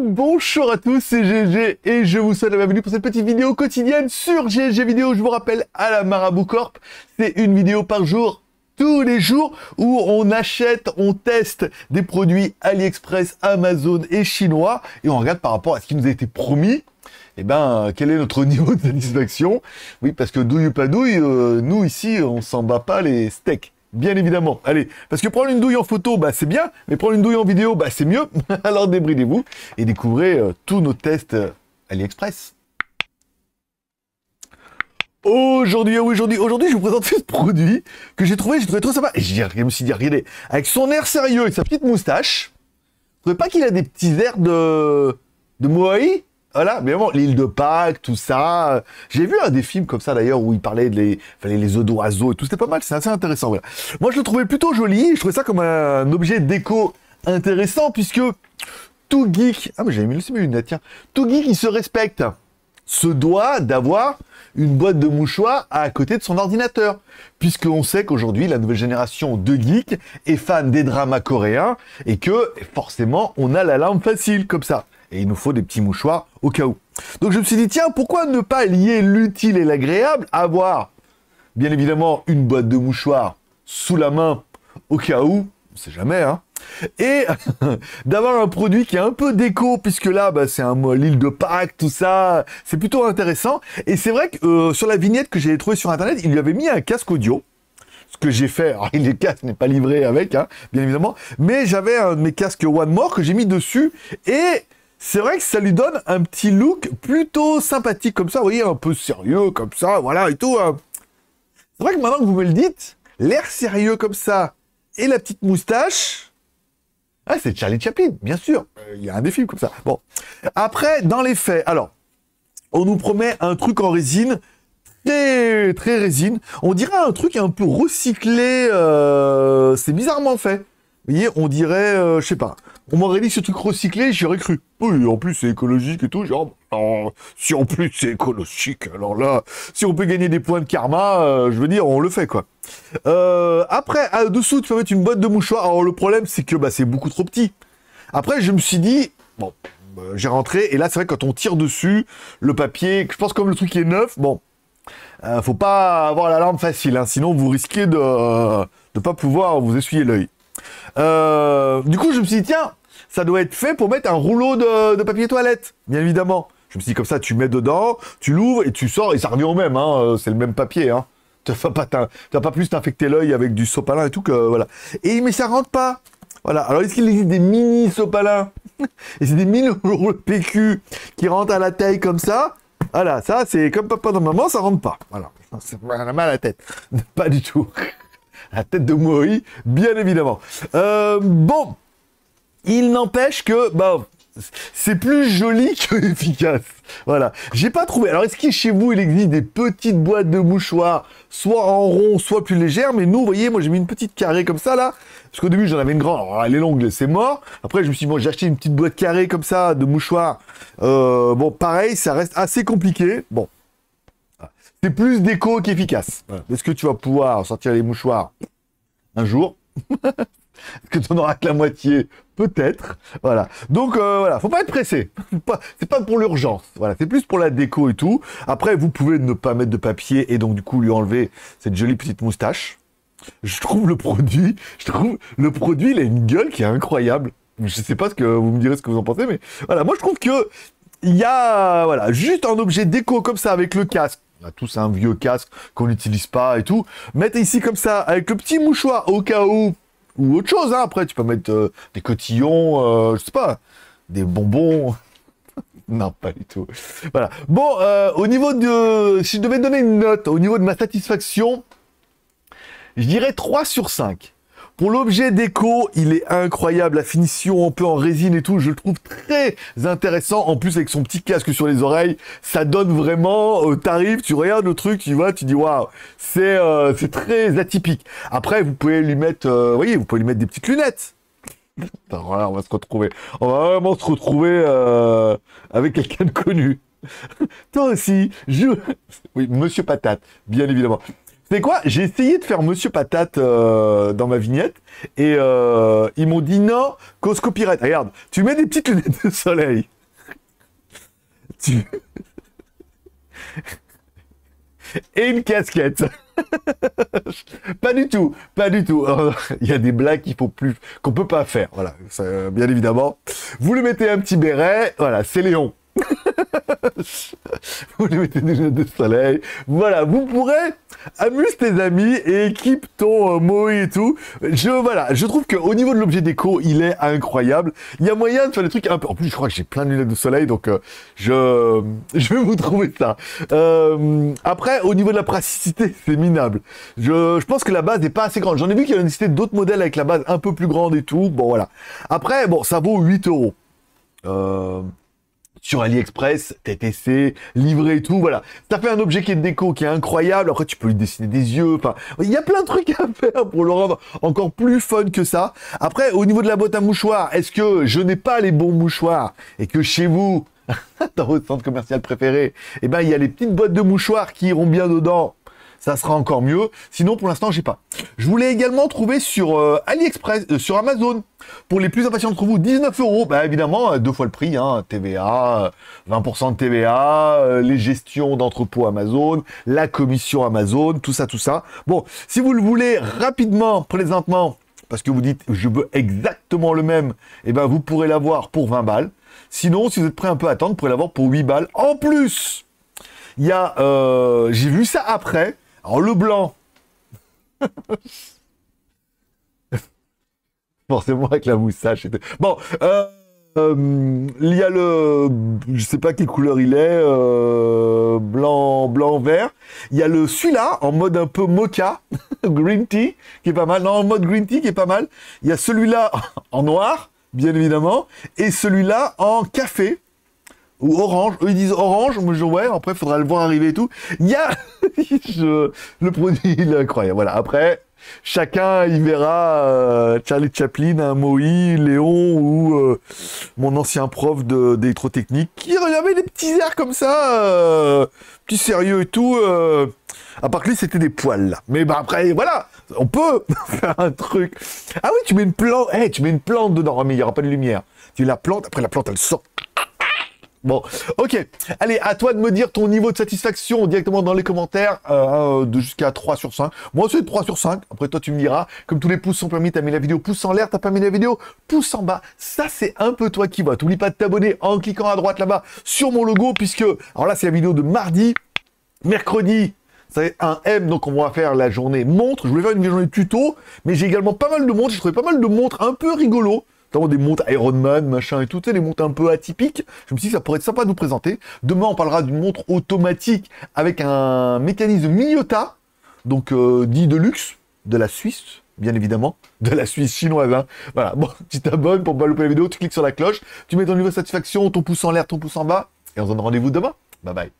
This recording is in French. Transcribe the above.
Bonjour à tous, c'est GG et je vous souhaite la bienvenue pour cette petite vidéo quotidienne sur GG Vidéo. Je vous rappelle à la Marabout Corp, c'est une vidéo par jour tous les jours où on achète, on teste des produits AliExpress, Amazon et chinois et on regarde par rapport à ce qui nous a été promis. Et eh ben, quel est notre niveau de satisfaction Oui, parce que douille ou pas douille, euh, nous ici, on s'en bat pas les steaks bien évidemment. Allez, parce que prendre une douille en photo, bah, c'est bien, mais prendre une douille en vidéo, bah, c'est mieux. Alors débridez-vous et découvrez euh, tous nos tests euh, AliExpress. Aujourd'hui, ah aujourd'hui, aujourd'hui, je vous présente ce produit que j'ai trouvé, je trouvé trop sympa. Et je me suis dit, regardez, avec son air sérieux et sa petite moustache, vous pas qu'il a des petits airs de... de voilà, mais bon, l'île de Pâques, tout ça. J'ai vu un des films comme ça d'ailleurs où il parlait de les, enfin, les œufs d'oiseaux et tout. C'était pas mal, c'est assez intéressant. Moi, je le trouvais plutôt joli. Je trouvais ça comme un objet déco intéressant puisque tout geek, ah mais j'avais mis aussi mes lunettes, tiens, tout geek qui se respecte se doit d'avoir une boîte de mouchoirs à côté de son ordinateur. Puisqu'on sait qu'aujourd'hui, la nouvelle génération de geeks est fan des dramas coréens et que forcément, on a la larme facile comme ça et il nous faut des petits mouchoirs au cas où. Donc je me suis dit, tiens, pourquoi ne pas lier l'utile et l'agréable, avoir bien évidemment une boîte de mouchoirs sous la main au cas où, on sait jamais, hein, et d'avoir un produit qui est un peu déco, puisque là, bah, c'est un l'île de Pâques, tout ça, c'est plutôt intéressant. Et c'est vrai que euh, sur la vignette que j'ai trouvé sur Internet, il lui avait mis un casque audio ce que j'ai fait. Alors, est casque n'est pas livré avec, hein, bien évidemment. Mais j'avais un de mes casques One More que j'ai mis dessus. Et c'est vrai que ça lui donne un petit look plutôt sympathique comme ça, vous voyez, un peu sérieux comme ça, voilà, et tout. Hein. C'est vrai que maintenant que vous me le dites, l'air sérieux comme ça et la petite moustache... Ah, c'est Charlie Chaplin, bien sûr. Il y a un des films comme ça. Bon. Après, dans les faits, alors, on nous promet un truc en résine, très, très résine. On dirait un truc un peu recyclé, euh, c'est bizarrement fait. Vous voyez, on dirait, je euh, je sais pas, on m'aurait dit ce truc recyclé, j'aurais cru. Oui, en plus c'est écologique et tout, genre, si en plus c'est écologique, alors là, si on peut gagner des points de karma, euh, je veux dire, on le fait, quoi. Euh, après, à dessous, tu peux mettre une boîte de mouchoirs. Alors le problème, c'est que bah, c'est beaucoup trop petit. Après, je me suis dit, bon, bah, j'ai rentré, et là, c'est vrai, quand on tire dessus, le papier, je pense comme le truc est neuf, bon, euh, faut pas avoir la larme facile, hein, sinon vous risquez de ne pas pouvoir vous essuyer l'œil. Euh, du coup, je me suis dit, tiens, ça doit être fait pour mettre un rouleau de, papier toilette, bien évidemment. Je me suis dit, comme ça, tu mets dedans, tu l'ouvres et tu sors, et ça revient au même, hein, euh, c'est le même papier. Hein. Tu n'as pas, plus t'infecter l'œil avec du sopalin et tout que. Voilà. Et, mais ça rentre pas. Voilà. Alors, est-ce qu'il existe des mini sopalins Et c'est des mini rouleaux PQ qui rentrent à la taille comme ça voilà, ça, c'est comme papa dans maman, ça rentre pas. Voilà, ça la mal à la tête. Pas du tout. La tête de Mori, bien évidemment. Euh, bon, il n'empêche que, bah, c'est plus joli qu'efficace. Voilà. J'ai pas trouvé. Alors, est-ce qu'il chez vous, il existe des petites boîtes de mouchoirs, soit en rond, soit plus légères, mais nous, voyez, moi, j'ai mis une petite carrée comme ça, là. Parce qu'au début, j'en avais une grande. Alors, elle est longue, c'est mort. Après, je me suis dit, bon, j'ai acheté une petite boîte carrée comme ça, de mouchoirs. Euh, bon, pareil, ça reste assez compliqué. Bon, c'est plus déco qu'efficace. Est-ce que tu vas pouvoir sortir les mouchoirs un jour Est-ce que tu n'en auras que la moitié Peut-être. Voilà. Donc euh, voilà, faut pas être pressé. C'est pas pour l'urgence. Voilà, c'est plus pour la déco et tout. Après, vous pouvez ne pas mettre de papier et donc du coup lui enlever cette jolie petite moustache. Je trouve le produit, je trouve le produit, il a une gueule qui est incroyable. Je sais pas ce que vous me direz ce que vous en pensez, mais voilà, moi je trouve que il y a voilà juste un objet déco comme ça avec le casque on a tous un vieux casque qu'on n'utilise pas et tout. Mettre ici comme ça, avec le petit mouchoir, au cas où, ou autre chose, hein. après tu peux mettre euh, des cotillons, euh, je sais pas, des bonbons. non, pas du tout. Voilà. Bon, euh, au niveau de... Si je devais donner une note, au niveau de ma satisfaction, je dirais 3 sur 5. Pour l'objet déco, il est incroyable. La finition un peu en résine et tout, je le trouve très intéressant. En plus, avec son petit casque sur les oreilles, ça donne vraiment... Euh, T'arrives, tu regardes le truc, tu vois, tu dis waouh, c'est euh, c'est très atypique. Après, vous pouvez lui mettre... Euh, voyez, vous pouvez lui mettre des petites lunettes. voilà, on va se retrouver. On va vraiment se retrouver euh, avec quelqu'un de connu. Toi aussi, je... Oui, Monsieur Patate, bien évidemment. C'est quoi J'ai essayé de faire Monsieur Patate euh, dans ma vignette et euh, ils m'ont dit non, cause copyright. Regarde, tu mets des petites lunettes de soleil. et une casquette. pas du tout, pas du tout. Il y a des blagues qu'il faut plus, qu'on peut pas faire. Voilà, bien évidemment. Vous lui mettez un petit béret. Voilà, c'est Léon. vous lui mettez des lunettes de soleil. Voilà, vous pourrez amuse tes amis et équipe ton euh, mot et tout. Je voilà, je trouve qu'au niveau de l'objet déco, il est incroyable. Il y a moyen de faire des trucs un peu. En plus, je crois que j'ai plein de lunettes de soleil, donc euh, je je vais vous trouver ça. Euh, après, au niveau de la praticité, c'est minable. Je, pense que la base n'est pas assez grande. J'en ai vu qu'il y a d'autres modèles avec la base un peu plus grande et tout. Bon voilà. Après, bon, ça vaut 8 euros. Euh, sur AliExpress, TTC, livré et tout, voilà. T'as fait un objet qui est de déco, qui est incroyable. Après, tu peux lui dessiner des yeux. Enfin, il y a plein de trucs à faire pour le rendre encore plus fun que ça. Après, au niveau de la boîte à mouchoirs, est-ce que je n'ai pas les bons mouchoirs et que chez vous, dans votre centre commercial préféré, eh ben, il y a les petites boîtes de mouchoirs qui iront bien dedans ça sera encore mieux. Sinon, pour l'instant, je j'ai pas. Je voulais également trouver sur euh, AliExpress, euh, sur Amazon, pour les plus impatients d'entre vous, 19 euros. Bah évidemment, euh, deux fois le prix, hein. TVA, 20% de TVA, les gestions d'entrepôts Amazon, la commission Amazon, tout ça, tout ça. Bon, si vous le voulez rapidement, présentement, parce que vous dites je veux exactement le même, eh ben vous pourrez l'avoir pour 20 balles. Sinon, si vous êtes prêt un peu à attendre, vous pourrez l'avoir pour 8 balles. En plus, il y a, j'ai vu ça après, alors le blanc. Forcément avec la moustache. Bon, euh, euh, il y a le, je sais pas quelle couleur il est, euh, blanc, blanc, vert. Il y a le celui-là en mode un peu mocha, green tea, qui est pas mal. Non, en mode green tea qui est pas mal. Il y a celui-là en noir, bien évidemment, et celui-là en café ou orange. Eux, ils disent orange. Moi, je dis ouais. Après, faudra le voir arriver et tout. Il y a le produit, il est incroyable. Voilà. Après, chacun il verra euh, Charlie Chaplin, un hein, Moï, Léon ou euh, mon ancien prof d'électrotechnique qui avait des petits airs comme ça, euh, petit sérieux et tout. Euh, à part que lui, c'était des poils. Mais bah après, voilà, on peut faire un truc. Ah oui, tu mets une plante, hey, eh, tu mets une plante dedans, ah, mais il n'y aura pas de lumière. Tu la plantes, après la plante, elle sort Bon, ok. Allez, à toi de me dire ton niveau de satisfaction directement dans les commentaires, euh, de jusqu'à 3 sur 5. Moi, c'est 3 sur 5. Après, toi, tu me diras, comme tous les pouces sont permis, t'as mis la vidéo pouce en l'air, t'as pas mis la vidéo pouce en bas. Ça, c'est un peu toi qui vois, T'oublie pas de t'abonner en cliquant à droite là-bas sur mon logo, puisque, alors là, c'est la vidéo de mardi, mercredi, c'est un M, donc on va faire la journée montre. Je voulais faire une journée tuto, mais j'ai également pas mal de montres. J'ai trouvé pas mal de montres un peu rigolos, des montres Iron Man, machin et tout, tu montres un peu atypiques. Je me suis dit que ça pourrait être sympa de vous présenter. Demain, on parlera d'une montre automatique avec un mécanisme Miyota, donc euh, dit de luxe, de la Suisse, bien évidemment, de la Suisse chinoise. Hein. Voilà, bon, tu t'abonnes pour pas louper la vidéo, tu cliques sur la cloche, tu mets ton niveau de satisfaction, ton pouce en l'air, ton pouce en bas, et on se donne rendez-vous demain. Bye bye.